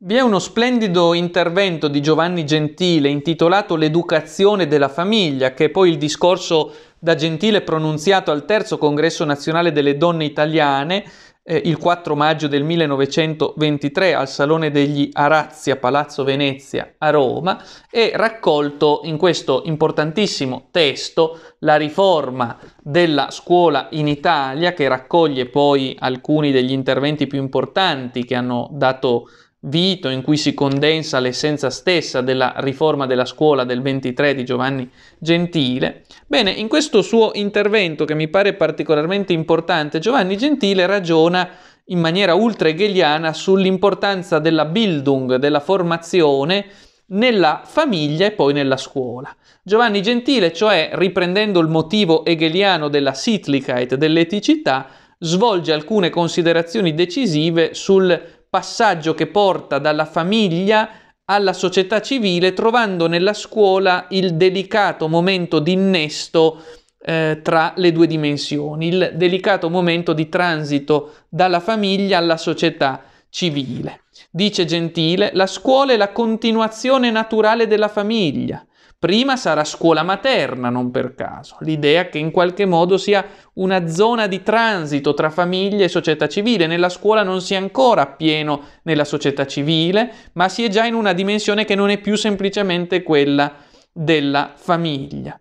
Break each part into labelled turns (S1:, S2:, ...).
S1: Vi è uno splendido intervento di Giovanni Gentile intitolato L'educazione della famiglia, che è poi il discorso da Gentile pronunziato al terzo congresso nazionale delle donne italiane eh, il 4 maggio del 1923 al Salone degli Arazzi a Palazzo Venezia a Roma e raccolto in questo importantissimo testo la riforma della scuola in Italia che raccoglie poi alcuni degli interventi più importanti che hanno dato vito in cui si condensa l'essenza stessa della riforma della scuola del 23 di Giovanni Gentile. Bene, in questo suo intervento che mi pare particolarmente importante, Giovanni Gentile ragiona in maniera ultra hegeliana sull'importanza della Bildung, della formazione nella famiglia e poi nella scuola. Giovanni Gentile, cioè, riprendendo il motivo hegeliano della Sittlichkeit, dell'eticità, svolge alcune considerazioni decisive sul passaggio che porta dalla famiglia alla società civile, trovando nella scuola il delicato momento di innesto eh, tra le due dimensioni, il delicato momento di transito dalla famiglia alla società civile. Dice Gentile, la scuola è la continuazione naturale della famiglia. Prima sarà scuola materna, non per caso, l'idea che in qualche modo sia una zona di transito tra famiglia e società civile. Nella scuola non si è ancora pieno nella società civile, ma si è già in una dimensione che non è più semplicemente quella della famiglia.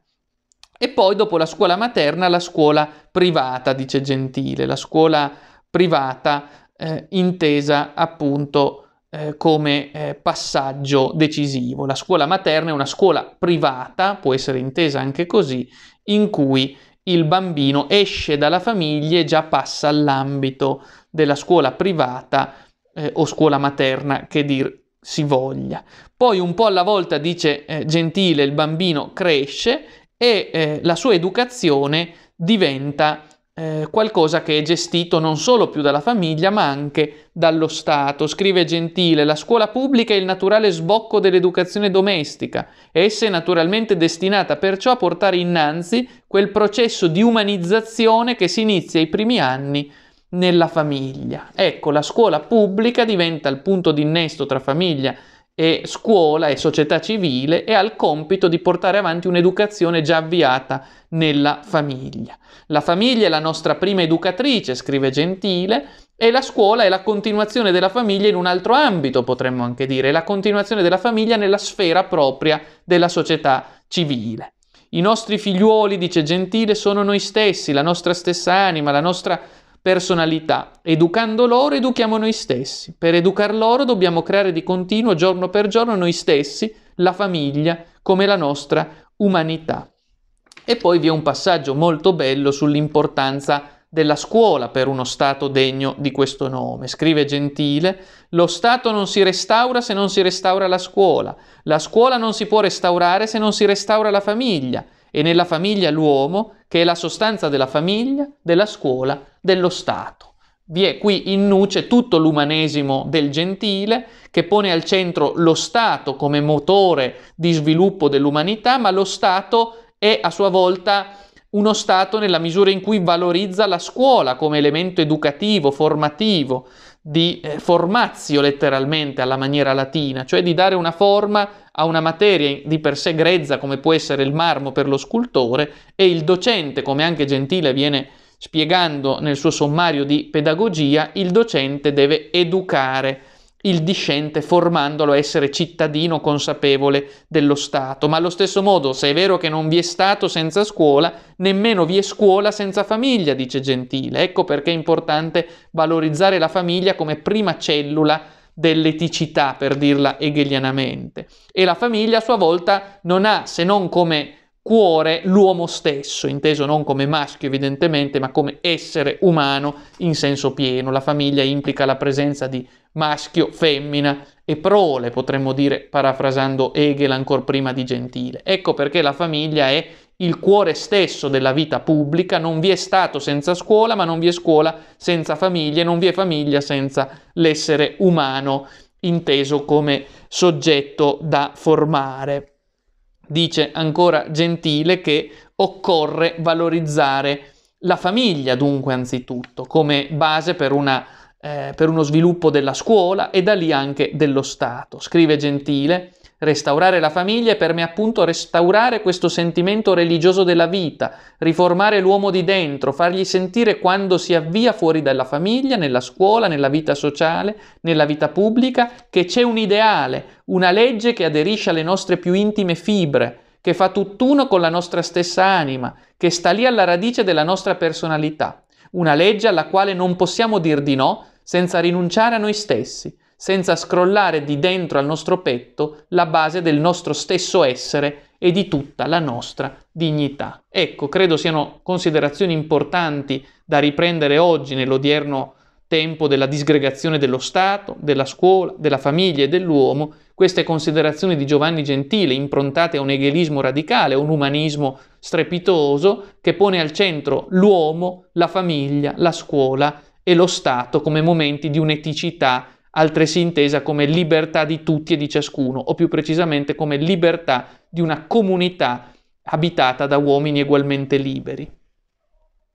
S1: E poi dopo la scuola materna la scuola privata, dice Gentile, la scuola privata eh, intesa appunto eh, come eh, passaggio decisivo. La scuola materna è una scuola privata, può essere intesa anche così, in cui il bambino esce dalla famiglia e già passa all'ambito della scuola privata eh, o scuola materna che dir si voglia. Poi un po' alla volta, dice eh, Gentile, il bambino cresce e eh, la sua educazione diventa eh, qualcosa che è gestito non solo più dalla famiglia ma anche dallo Stato. Scrive Gentile, la scuola pubblica è il naturale sbocco dell'educazione domestica, essa è naturalmente destinata perciò a portare innanzi quel processo di umanizzazione che si inizia ai primi anni nella famiglia. Ecco, la scuola pubblica diventa il punto d'innesto tra famiglia e e scuola e società civile e ha il compito di portare avanti un'educazione già avviata nella famiglia. La famiglia è la nostra prima educatrice, scrive Gentile, e la scuola è la continuazione della famiglia in un altro ambito, potremmo anche dire, la continuazione della famiglia nella sfera propria della società civile. I nostri figliuoli, dice Gentile, sono noi stessi, la nostra stessa anima, la nostra personalità. Educando loro educhiamo noi stessi. Per educar loro dobbiamo creare di continuo, giorno per giorno, noi stessi, la famiglia, come la nostra umanità. E poi vi è un passaggio molto bello sull'importanza della scuola per uno Stato degno di questo nome. Scrive Gentile, lo Stato non si restaura se non si restaura la scuola, la scuola non si può restaurare se non si restaura la famiglia e nella famiglia l'uomo, che è la sostanza della famiglia, della scuola dello Stato. Vi è qui in nuce tutto l'umanesimo del gentile che pone al centro lo Stato come motore di sviluppo dell'umanità, ma lo Stato è a sua volta uno Stato nella misura in cui valorizza la scuola come elemento educativo, formativo, di eh, formazio letteralmente alla maniera latina, cioè di dare una forma a una materia di per sé grezza come può essere il marmo per lo scultore e il docente, come anche Gentile viene Spiegando nel suo sommario di pedagogia, il docente deve educare il discente formandolo a essere cittadino consapevole dello Stato. Ma allo stesso modo, se è vero che non vi è Stato senza scuola, nemmeno vi è scuola senza famiglia, dice Gentile. Ecco perché è importante valorizzare la famiglia come prima cellula dell'eticità, per dirla hegelianamente. E la famiglia a sua volta non ha, se non come cuore l'uomo stesso, inteso non come maschio evidentemente, ma come essere umano in senso pieno. La famiglia implica la presenza di maschio, femmina e prole, potremmo dire, parafrasando Hegel ancora prima di Gentile. Ecco perché la famiglia è il cuore stesso della vita pubblica, non vi è Stato senza scuola, ma non vi è scuola senza famiglia, non vi è famiglia senza l'essere umano inteso come soggetto da formare dice ancora Gentile che occorre valorizzare la famiglia dunque anzitutto come base per, una, eh, per uno sviluppo della scuola e da lì anche dello Stato. Scrive Gentile, Restaurare la famiglia è per me appunto restaurare questo sentimento religioso della vita, riformare l'uomo di dentro, fargli sentire quando si avvia fuori dalla famiglia, nella scuola, nella vita sociale, nella vita pubblica, che c'è un ideale, una legge che aderisce alle nostre più intime fibre, che fa tutt'uno con la nostra stessa anima, che sta lì alla radice della nostra personalità, una legge alla quale non possiamo dir di no senza rinunciare a noi stessi senza scrollare di dentro al nostro petto la base del nostro stesso essere e di tutta la nostra dignità. Ecco, credo siano considerazioni importanti da riprendere oggi nell'odierno tempo della disgregazione dello Stato, della scuola, della famiglia e dell'uomo, queste considerazioni di Giovanni Gentile improntate a un egelismo radicale, a un umanismo strepitoso che pone al centro l'uomo, la famiglia, la scuola e lo Stato come momenti di un'eticità altresì intesa come libertà di tutti e di ciascuno, o più precisamente come libertà di una comunità abitata da uomini egualmente liberi.